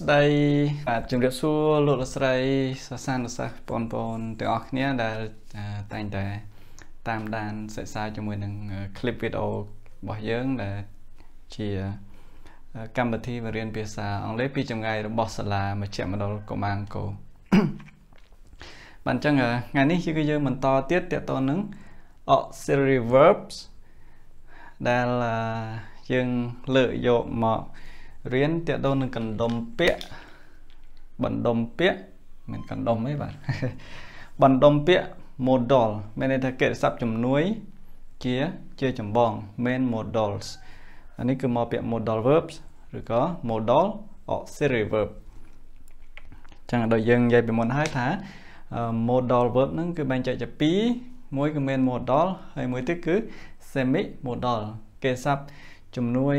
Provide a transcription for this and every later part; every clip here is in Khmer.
ស្ដីបាទជំរាបសួរលោកលោកស្រីសាសានុសិស្សបងប្អូនទាំងអស់គ្នាដែលតែងតែតាមដានសិក្សាជាមួយនឹង clip video របស់យើងដែលជាកម្មវិធីបរៀនភាសាអង់គ្លេសពីចម្ងាយរបស់សាលាមជ្ឈមណ្ឌលកុមារអង្គរបាទអញ្ចឹងថ្ងៃនេះគឺយើងបន្តទៀតតទៅនឹង auxiliary verbs ដែលយើងលើកយកមករៀនតកតងនឹងកណ្ដុំពាក្យបណ្ដុំពាក្យមិនកណ្ដុំទេបាទបណ្ដុំពាក្យ modal មានន័យថាកិរិយាសព្ទជំនួយជាជាចម្បង main modals អានេះគឺមកពាក្យ modal verbs ឬក៏ modal auxiliary verb ចឹងដល់យើងនិយាយពីមុនហើយថា modal verb ហ្នឹងគឺបែងចែកជា2មួយគឺ main modal ហើយមួយទៀតគឺ semi modal កិរិយាសព្ទជំនួយ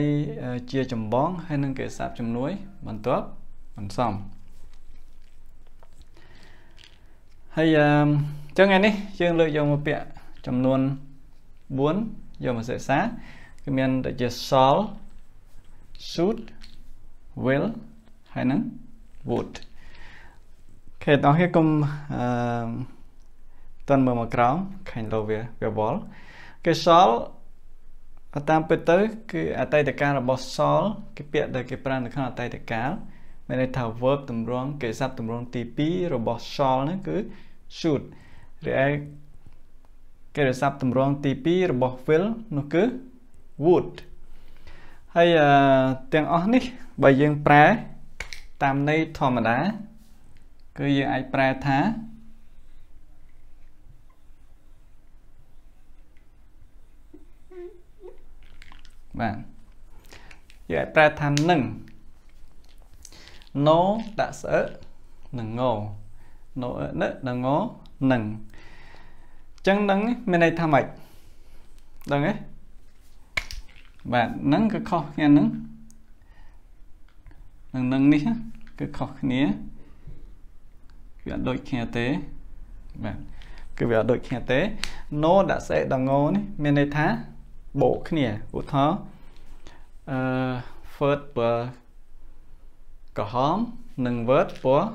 ជាចម្បងហើយនឹងគេសាប់ជំនួយបន្ទាប់មិនសមហើយអឺចឹងថ្ងៃនេះយើងលើកយកមកពាក្យចំនួន4យកមកសិក្សាគឺមានដូចជា sol should will ហើយនឹង would ខេតអរគុណគុំអឺតន់មើលមកក្រោមខាញ់លោវាវាវល់គេ sol តាមពិតទៅគឺអតីតកាលរបស់ Saul គេពាក្យដែលគេប្រើនៅក្នុងអតីតកាលមានន័យថា verb តម្រង់គេសព្ទតម្រង់ទី2របស់ Saul ហ្នឹងគឺ shoot រីឯគេសព្ទតម្រង់ទី2របស់ will នោះគឺ would ហើយទាំងអស់នេះបើយើងប្រែតាមន័យធម្មតាគឺយើងអាចប្រែថាបាទយើងអាចប្រែថានឹង no ដាក់ស្អើនឹងង no នឹងងនឹងអញ្ចឹងនឹងមានន័យថាម៉េចដឹងទេបាទនឹងក៏ខុសគ្នានឹងនឹងនឹងនេះគឺខុសគ្នាវាអត់ដូចគ្នាទេបាទគឺវាអត់ដូចគ្នាទេ no ដាក់ស្អេដងងនេះមានន័យថាបូកគ្នាឧទាហរណ៍អឺ word ពណ៌ក្រហមនិង word ពណ៌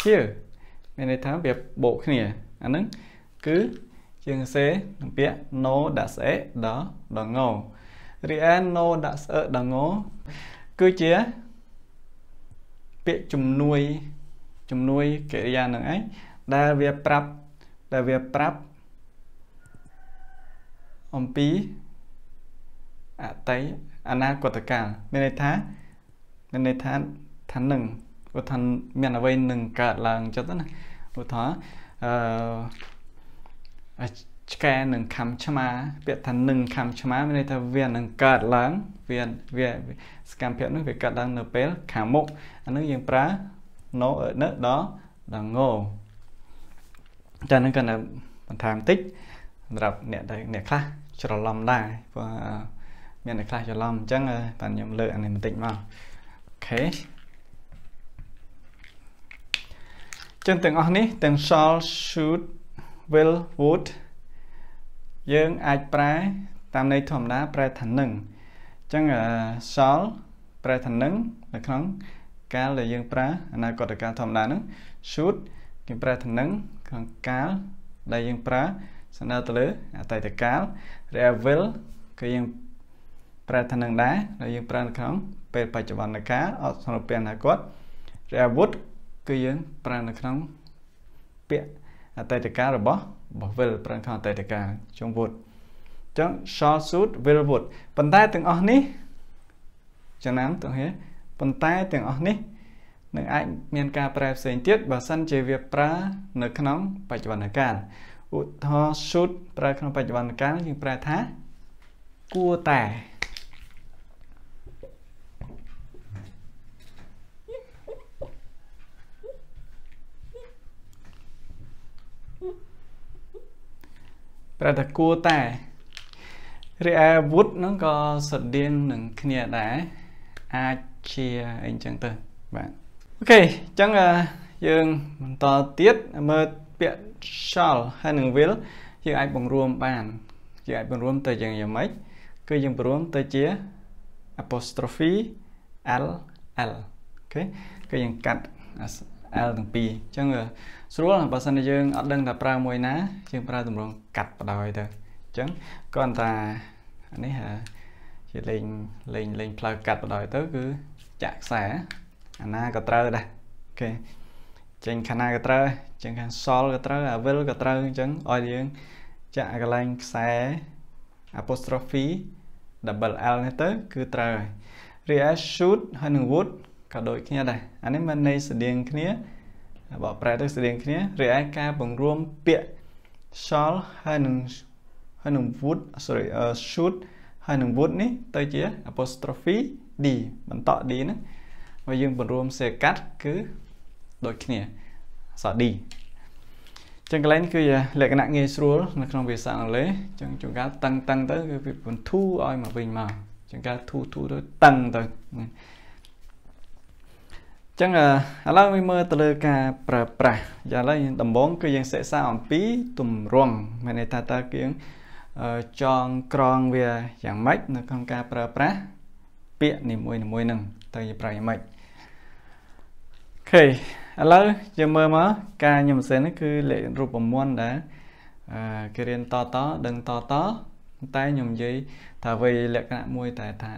ខៀវមានន័យថាវាបូកគ្នា អាហ្នឹងគឺជាងសេនឹងពាក្យ no ដាក់ស្អេដល់ដល់ងោរីឯ no ដាក់ស្អេដល់ងោ គឺជា ពាក្យជំនួយជំនួយកិរិយានឹងឯងដែលវាប្រាប់ដែលវាប្រាប់អំពីអតីអនាគតកាលមានន័យថាមានន័យថាថានឹងឧទាហរណ៍មានអ្វីនឹងកើតឡើងចិត្តណាឧទាហរណ៍អឺឆ្កែនឹងខំឆ្មាពាក្យថានឹងខំឆ្មាមានន័យថាវានឹងកើតឡើង វាវាសកម្មភាពនោះវាកើតឡើងនៅពេល ខាងមុខអានឹងយើងប្រើ no នៅដល់ដល់ងតែនឹងគាត់បន្ថែមតិចសម្រាប់អ្នកអ្នកខ្លះច្រឡំដែរព្រោះមានតែខ្លះច្រឡំអញ្ចឹងបាទខ្ញុំលើកអានេះបន្តិចមកអូខេចឹងទាំងអស់នេះ ទាំង shall should will would យើងអាចប្រែតាមន័យធម្មតាប្រែថានឹងអញ្ចឹង shall ប្រែថានឹងនៅក្នុងកាល ដែលយើងប្រើអនាគតកាលធម្មតាហ្នឹង should គេប្រែថានឹងក្នុងកាលដែលយើងប្រើសំដៅទៅលើ អតីតកាល real will គឺយើងប្រែថានឹងដែរដែលយើងប្រើនៅក្នុង ពេលបច្ចុប្បន្នកាលអត់សម្រាប់ពេលអនាគតឬអាវុធគឺយើងប្រើនៅក្នុងពាក្យអតីតកាលរបស់របស់ will ប្រើក្នុងអតីតកាលជុំវុធអញ្ចឹង shall suit will would ប៉ុន្តែទាំងអស់នេះចំណាំទាំងហេប៉ុន្តែទាំងអស់នេះនឹងអាច មានការប្រែផ្សេងទៀតបើសិនជាវាប្រើនៅក្នុងបច្ចុប្បន្នកាលឧទាហរណ៍ should ប្រើក្នុង បច្ចុប្បន្នកាលយើងប្រែថាគួរតែប្រតែគួរតែរីឯវុតហ្នឹងក៏ស្រដៀងនឹងគ្នាដែរអាចជាអីចឹងទៅបាទអូខេអញ្ចឹងយើងបន្តទៀតមើលពាក្យ shall ហើយនឹង will យើងអាចបង្រួមបានយើងអាចបង្រួមទៅយ៉ាងយ៉ាងម៉េចគឺយើងបង្រួមទៅជា apostrophe l l អូខេគឺយើងកាត់ l ទាំងពីរអញ្ចឹងស្រួលបើសិនជាយើងអត់ដឹងថាប្រើមួយណាយើងប្រើតម្រងកាត់បដ ாய் ទៅអញ្ចឹងគ្រាន់តែអានេះជាលេងលេងលេងផ្លូវកាត់បដ ாய் ទៅគឺចាក់ខ្សែអាណាក៏ត្រូវដែរអូខេចេញខាងណាក៏ត្រូវចឹងខាងសល់ក៏ត្រូវអាវិលក៏ត្រូវអញ្ចឹងឲ្យយើងចាក់កន្លែងខ្សែ apostrophe double l នេះទៅគឺត្រូវហើយ react shoot ហើយនឹង wood ក៏ដូចគ្នាដែរអានេះមិននៃស្តៀងគ្នាបកប្រែទៅស្តីងគ្នារីឯការបង្រួមពាក្យ shall ហើយនឹងហើយនឹង would sorry uh, should ហើយនឹង would នេះ ទៅជា apostrophe d បន្ត d ណាហើយយើងបង្រួមសេកាត់គឺដូចគ្នាស d ចឹងកន្លែងគឺជាលក្ខណៈងាយស្រួលនៅក្នុងភាសាអង់គ្លេសចឹងជួនកាលតឹងតឹងទៅគឺវាបន្ធូរឲ្យមកវិញមកចឹងការធូធូទៅតឹងទៅចឹងឥឡូវយើងមើលទៅលើការប្រើប្រាស់ឥឡូវដំបូងគឺយើងសិក្សាអំពីទម្រង់មានន័យថាតើយើងចងក្រងវាយ៉ាងម៉េចនៅក្នុងការប្រើប្រាស់ពាក្យនីមួយៗហ្នឹងតើយើងប្រើយ៉ាងម៉េចអូខេឥឡូវយើងមើលមកការញុំសិននេះគឺលេខរូបមន្តដែលគេរៀនតតដឹងតតតែខ្ញុំនិយាយថាវាលក្ខណៈមួយតែថា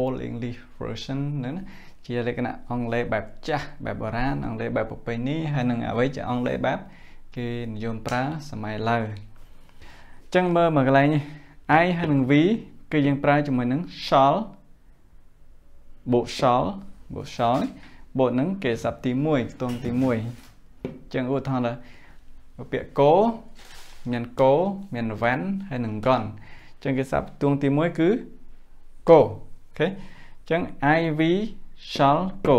old english version ហ្នឹងណាជាលក្ខណៈអង់គ្លេសបែបចាស់បែបបុរាណអង់គ្លេសបែបប្រពៃណីហើយនឹងអ្វីជាអង់គ្លេសបែបគេនិយមប្រើសម័យឡើយអញ្ចឹងមើលមកកន្លែងនេះ I ហើយនឹង V គឺយើងប្រើជាមួយនឹង shall បូក shall បូក shall បូកនឹងគេសັບទី1ខ្ទង់ទី1អញ្ចឹងឧទាហរណ៍ដល់ពាក្យ go មាន go មាន van ហើយនឹង gone អញ្ចឹងគេសັບខ្ទង់ទី1គឺ go អូខេអញ្ចឹង IV shall go.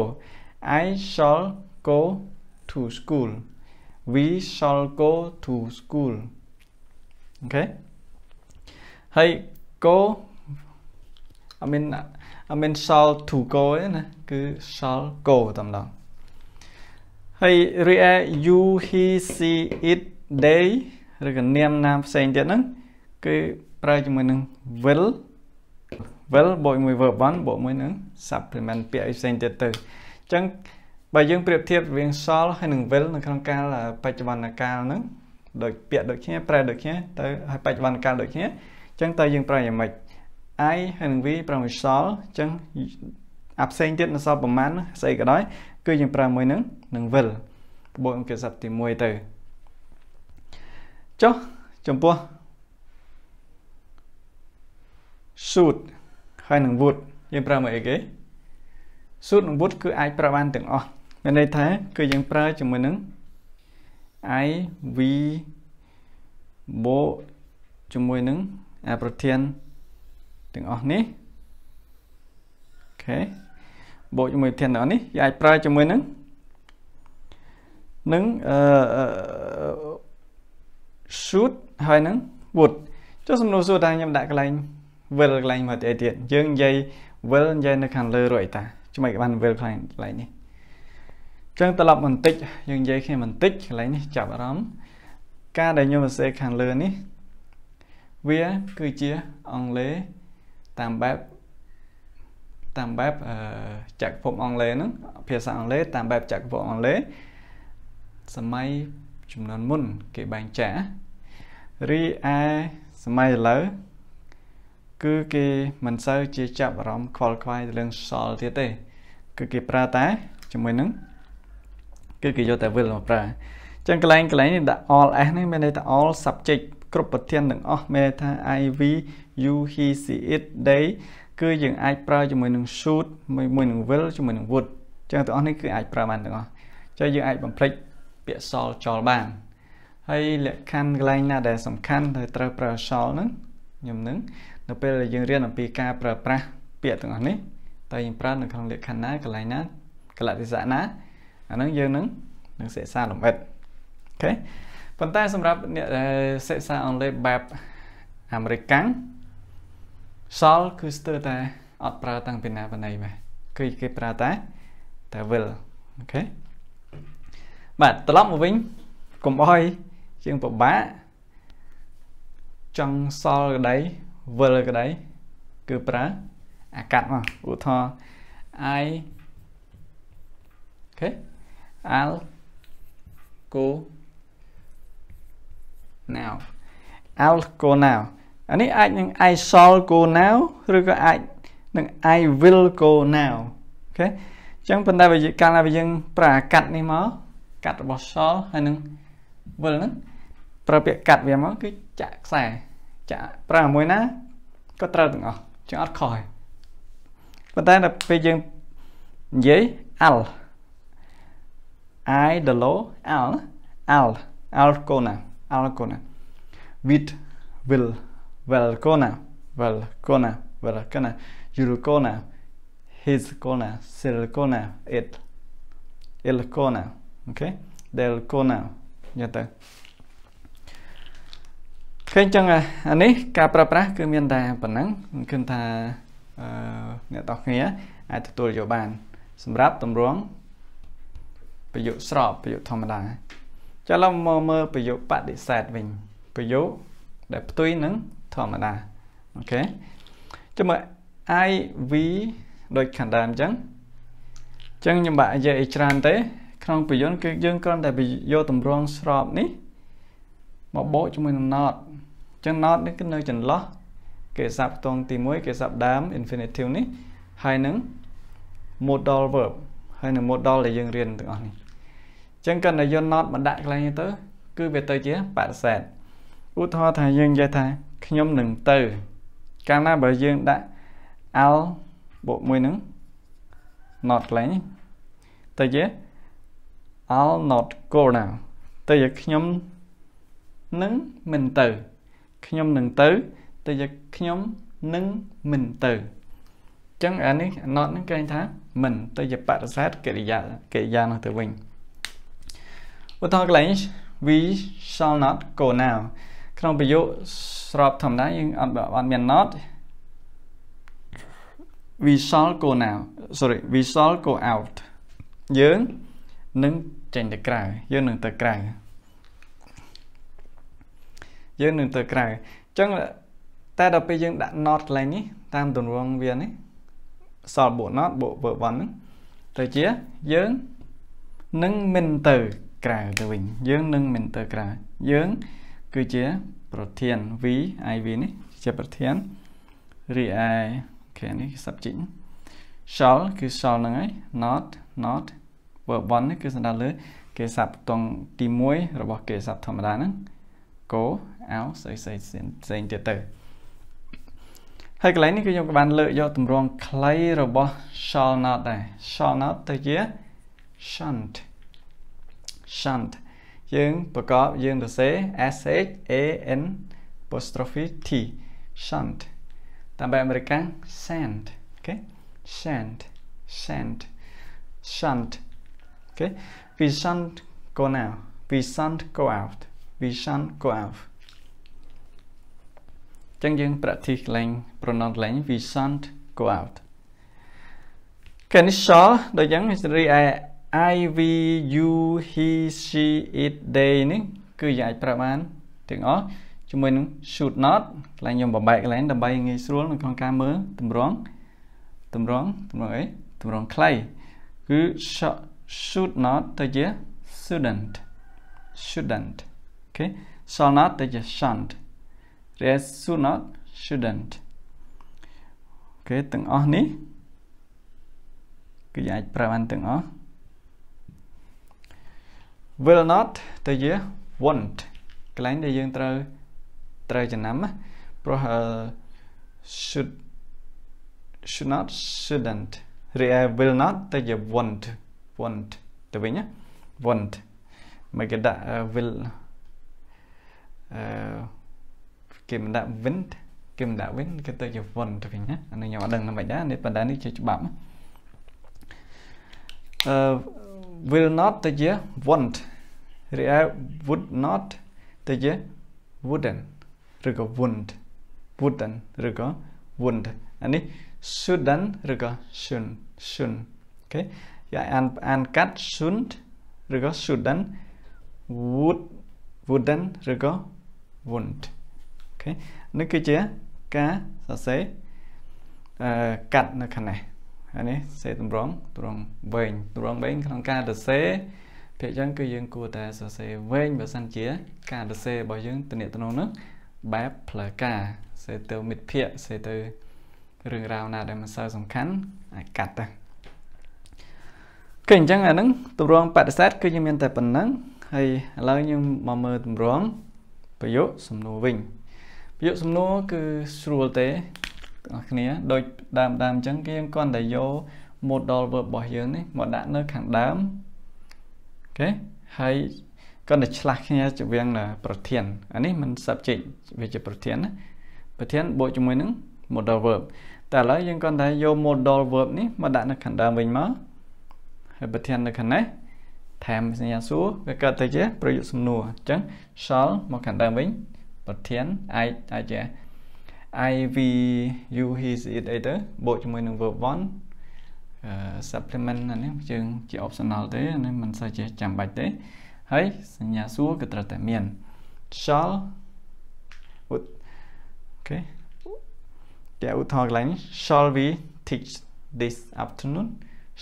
I shall go to school. We shall go to school. OK? Hey, go. I mean, I mean shall to go ấy eh, nè. Cứ shall go tầm đó. Hey, ria e, you, he, she, it, they. Rồi cái niềm nam sen tiện đó. Cứ ra cho mình will will បូកមួយ verb 1បូកមួយនឹង supplement ពាក្យផ្សេងទៀតទៅអញ្ចឹងបើយើងប្រៀបធៀបរវាង sol ហើយនឹង will នៅក្នុងកាលបច្ចុប្បន្នកាលហ្នឹងដូចពាក្យដូចគ្នាប្រែដូចគ្នាទៅហើយបច្ចុប្បន្នកាលដូចគ្នាអញ្ចឹងតើយើងប្រើយ៉ាងម៉េច i ហើយនឹង v ប្រើមួយ sol អញ្ចឹងអាផ្សេងទៀតនៅសល់ប្រមាណស្អីក៏ដោយគឺយើងប្រើមួយនឹងនឹង will បូកអង្គស័ព្ទទី1ទៅចុះចំពោះ shoot ហើយនឹង would យើងប្រើមួយអីគេ should និង would គឺអាចប្រើបានទាំងអស់មានន័យថាគឺយើងប្រើជាមួយនឹង I we bo ជាមួយនឹងអាប្រធានទាំងអស់នេះអូខេបូកជាមួយប្រធានទាំងអស់នេះយើងអាចប្រើជាមួយនឹងនឹងអឺ should ហើយនឹង would ចុះសំណួរសួរថាខ្ញុំដាក់កន្លែងវិលកន្លែងមកទៀតទៀតយើងនិយាយវិលនិយាយនៅខាងលើរួចតាឆ្មៃបានវិលកន្លែងកន្លែងនេះចឹងត្រឡប់បន្តិចយើងនិយាយគ្នាបន្តិចកន្លែងនេះចាប់អារម្មណ៍ការដែលខ្ញុំសរសេរខាងលើនេះវាគឺជាអង់គ្លេសតាមបែបតាមបែបចក្រភពអង់គ្លេសហ្នឹងភាសាអង់គ្លេសតាមបែបចក្រភពអង់គ្លេសសម័យចំនួនមុនគេបែងចែករីឯសម័យឥឡូវគឺគេមិនសូវជាចាប់អារម្មណ៍ខ្វល់ខ្វាយទៅរឿងសល់ទៀតទេ គឺគេប្រើតែជាមួយនឹងគឺគេយកតែ will មកប្រើអញ្ចឹងកន្លែងកន្លែងនេះដាក់ all s នេះមានន័យថា all subject គ្រប់ប្រធានទាំងអស់មានន័យថា iv you he she it they គឺយើងអាចប្រើជាមួយនឹង should មួយនឹង will ជាមួយនឹង would អញ្ចឹងទាំងអស់នេះគឺអាចប្រើបានទាំងអស់អញ្ចឹងយើងអាចបំភ្លេចពាក្យសល់ចោលបានហើយលក្ខខណ្ឌកន្លែងណាដែល សំខាន់ដែលត្រូវប្រើសល់ហ្នឹងខ្ញុំនឹងនៅពេលដែលយើងរៀនអំពីការប្រើប្រាស់ពាក្យទាំងអស់នេះតើយើងប្រើ នៅក្នុងលក្ខណៈណាកន្លែងណាកលតិសៈណាអាហ្នឹងយើងនឹងនឹងសិក្សាលំអិតអូខេប៉ុន្តែសម្រាប់អ្នកសិក្សាអង់គ្លេសបែបអាមេរិកកាំងសល់គឺស្ទើរតែអត់ប្រើតាំងពីណាបណ្ណៃបាទគឺគេប្រើតែតែ will អូខេបាទត្រឡប់មកវិញកុំអោយយើងពិបាកចង់សល់ក្តីវិលក្តីគឺប្រើអាកាត់មកឧទាហរណ៍ I Okay I'll go now I'll go now អានេះអាចនឹង I shall go now ឬក៏អាចនឹង I will go now អូខេអញ្ចឹងប៉ុន្តែបើកាលណាយើងប្រើអាកាត់នេះមកកាត់របស់ shall ហើយនឹង will ហ្នឹងប្រើពាក្យកាត់វាមកគឺចាក់ខ្សែចាក់ប្រើមួយណាក៏ត្រូវទាំងអស់ជាងអត់ខុសទេប៉ុន្តែដល់ពេលយើងនិយាយ al i the low al al alcona alcona with will welcona welcona welcona yurcona his corner silcona it il corner okay del corner យ៉ាងទៅឃើញចឹងអានេះការប្រើប្រាស់គឺមានតែប៉ុណ្ណឹងគិតថាអ្នកតោះគ្នាអាចទទួលយកបាន សម្រាប់តម្រង់ប្រយោគស្របប្រយោគធម្មតាចាំឡំមកមើលប្រយោគបដិសេធវិញប្រយោគដែលផ្ទុយនឹងធម្មតាអូខេចាំមើល I V ដូចខាងដើមអញ្ចឹងអញ្ចឹងខ្ញុំបាក់និយាយច្រើនទេ ក្នុងប្រយោគគឺយើងគ្រាន់តែយកតម្រងស្របនេះមកបោកជាមួយនឹង not ចឹង not នេះគឺនៅចន្លោះគេសាប់ផ្ទងទី1គេសាប់ដើម infinitive នេះហើយនឹង modal verb ហើយនឹង modal ដែលយើងរៀនទាំងអស់នេះចឹងកាន់តែយក not មកដាក់កន្លែងនេះទៅគឺវាទៅជាបដិសេធឧទាហរណ៍ថាយើងនិយាយថាខ្ញុំនឹងទៅ កាលណាបើយើងដាក់ al បូកមួយនឹង not កន្លែងនេះទៅជា I'll not go now ទៅជាខ្ញុំនឹងមិនទៅខ្ញុំនឹងទៅ ទៅជាខ្ញុំនឹងមិនទៅអញ្ចឹងអានេះ not ហ្នឹងគេថាមិន ទៅជាបរិស័ទកិរិយាកិរិយានោះទៅវិញឧទាហរណ៍កន្លែង we shall not go now ក្នុងប្រយោគស្របធម្មតាយើងអត់អត់មាន not we shall go now sorry we shall go out យើងនឹងចេញទៅក្រៅយើងនឹងទៅក្រៅយើងនឹងទៅក្រៅអញ្ចឹងតែដល់ពេលយើងដាក់ not កន្លែងនេះតាមទម្រង់វានេះសល់បូក not បូក verb 1ហ្នឹងទៅជាយើងនឹងមិនទៅក្រៅទៅវិញ យើងនឹងមិនទៅក្រៅយើង គឺជាប្រធាន V IV នេះ ជាប្រធានរីឯខេនេះ subject shall គឺ shall ហ្នឹងហើយ not not verb 1នេះគឺសំដៅលើ គេសាប់តង់ទី1របស់គេសាប់ធម្មតាហ្នឹង go អោស្អីស្អីផ្សេងទៀតទៅហើយកន្លែងនេះគឺខ្ញុំក៏បានលើកយកទម្រង់ខ្លីរបស់ shall not ដែរ shall not ទៅជា shunt shunt យើងប្រកបយើងសរសេរ s h a n apostrophe t shunt តាមបែបអាមេរិក sand អូខេ sand sand shunt អូខេ we shunt go now we shunt go out we shunt go out ចឹងយើង practice ឡើង pronounce ឡើង we shan't go out can shall ដូចយ៉ាងរីឯ i we you he she it they នេះគឺយើងអាចប្រើបាន ទាំងអស់ជាមួយនឹង should not ខ្លាំងខ្ញុំបំបែកខ្លាំងដើម្បីងាយស្រួលនៅក្នុងការមើលតម្រងតម្រងតម្រងអីតម្រងខ្លីគឺ should not ទៅជា shouldn't shouldn't okay shall not ទៅជា shan't rest should not shouldn't គេទាំងអស់នេះគឺអាចប្រើបានទាំងអស់ will not ទៅជា won't កន្លែងដែលយើងត្រូវត្រូវចំណាំព្រោះ should should not shouldn't រីឯ will not ទៅជា won't won't ទៅវិញណា won't មកគេដាក់ will អឺគេមិនដាក់ wind គេមិនដាក់ wind គេទៅជា won ទៅវិញណាអានេះខ្ញុំអត់ដឹងមិនដែរនេះប៉ុន្តែនេះជាច្បាប់អឺ will not ទៅជា want រីឯ would not ទៅជា wouldn't ឬក៏ wouldn't wouldn't ឬក៏ wouldn't អានេះ shouldn't ឬក៏ shouldn't shouldn't អូខេយ៉ាងអានអានកាត់ shouldn't ឬក៏ shouldn't would wouldn't ឬក៏ wouldn't ខេនេះគឺជាការសរសេរអឺកាត់នៅខាងនេះហើយនេះសេតម្រងទ្រង់វែងទ្រង់វែងក្នុងការសរសេរភាគចឹងគឺយើងគួរតែសរសេរវែងបើសិនជា ការសរសេររបស់យើងតំណែងនោះបែបផ្លូវការសេទៅមិត្តភ័ក្ដិសេទៅរឿងរ៉ាវណា ដែលមិនសូវសំខាន់អាចកាត់ទៅគឺអញ្ចឹងអាហ្នឹងទម្រង់បដិសេធគឺយើងមាន តែប៉ុណ្ណឹងហើយឥឡូវយើងមកមើលទម្រង់ប្រយោគសំណួរវិញប្រយោគសំណួរគឺស្រួលទេបងប្អូនដូចដើមដើមអញ្ចឹងគេគាត់តែយក modal verb របស់យើងនេះមកដាក់នៅខាងដើមអូខេហើយគាត់តែឆ្លាស់គ្នាជាវាងប្រធានអានេះមិន subject វាជាប្រធានណា ប្រធានបូកជាមួយនឹង modal verb តែឥឡូវយើងគាត់តែយក modal verb នេះមកដាក់នៅខាងដើមវិញមកហើយប្រធាននៅខាងនេះថែមសញ្ញាសួរវាកើតទៅជា ប្រយោគសំណួរអញ្ចឹង shall មកខាងដើមវិញប្រធាន I អាចជា I V you his it អីទៅបូកជាមួយនឹង verb 1 supplement អានេះយើងជា optional ទេអានេះមិនសូវជាចាំបាច់ទេ ហើយសញ្ញាសួរក៏ត្រូវតែមាន shall អូខេតែឧទាហរណ៍ឡើង shall we teach this afternoon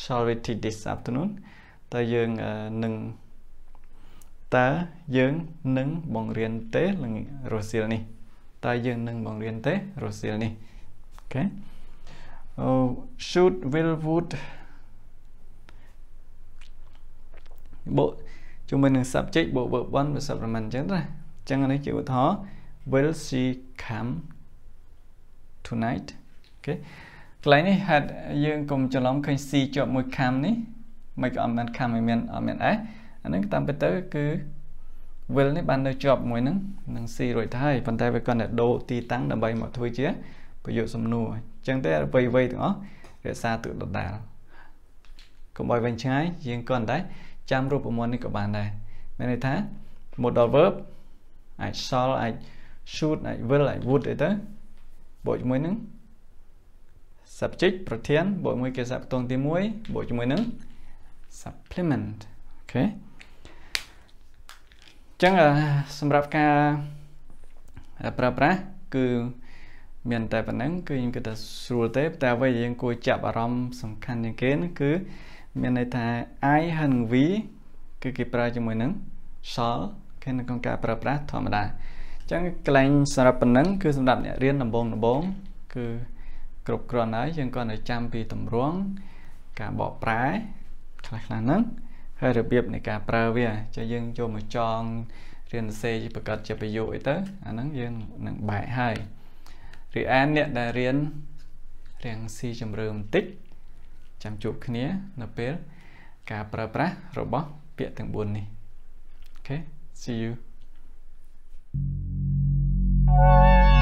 shall we teach this afternoon តើយើងនឹងតើយើងនឹងបង្រៀនទេរសៀលនេះតើយើងនឹងបង្រៀនទេរសៀលនេះអូខេ should will would បូកជាមួយនឹង subject បូក verb 1 verb ប្រមាណអញ្ចឹងណាអញ្ចឹងនេះជាឧទាហរណ៍ will she come tonight អូខេកន្លែងនេះហេតុយើងកុំច្រឡំឃើញ C ជាប់មួយ come នេះមិនក៏អត់មាន come មិនមានអត់មាន S អាហ្នឹងតាមពិតទៅ គឺ will នេះបាននៅជាប់មួយហ្នឹងនឹង C រួចទៅហើយប៉ុន្តែវាគាត់តែដូរទីតាំងដើម្បីមកធ្វើជាប្រយោគសំណួរអញ្ចឹងទេអ្វីៗទាំងអស់រក្សាទុកដដាលកុំឲ្យវិញឆ្ងាយយើងគាត់តែចាំរូបមន្តនេះក៏បានដែរមានន័យថា modal verb អាច shall អាច should អាច will អាច would អីទៅបូកជាមួយនឹង subject ប្រធានបូកមួយគេសាប់តងទី1បូកជាមួយនឹង supplement អូខេចឹងសម្រាប់ការប្រើប្រាស់គឺមានតែប៉ុណ្ណឹង គឺខ្ញុំគិតថាស្រួលទេ តែអ្វីដែលយើងគួរចាប់អារម្មណ៍សំខាន់ជាងគេនោះគឺមានន័យថា i ហើយនឹង v គឺគេប្រើជាមួយនឹង shall គេនៅក្នុងការប្រើប្រាស់ធម្មតាអញ្ចឹងកន្លែងសម្រាប់ប៉ុណ្ណឹងគឺសម្រាប់អ្នករៀនដំបូងដំបូងគឺគ្រប់គ្រាន់ហើយយើងគាត់នៅចាំពីតម្រងការបកប្រែ ខ្លះខ្លះហ្នឹងហើយរបៀបនៃការប្រើវាចុះយើងចូលមកចង់រៀនសេប្រកាសជាប្រយោគអីទៅអាហ្នឹងយើងនឹងបែកហើយរីឯអ្នកដែលរៀនរៀងស៊ីជំរឿបន្តិចចាំជួបគ្នានៅពេលការប្រើប្រាស់របស់ពាក្យទាំង4នេះអូខេ see you thank you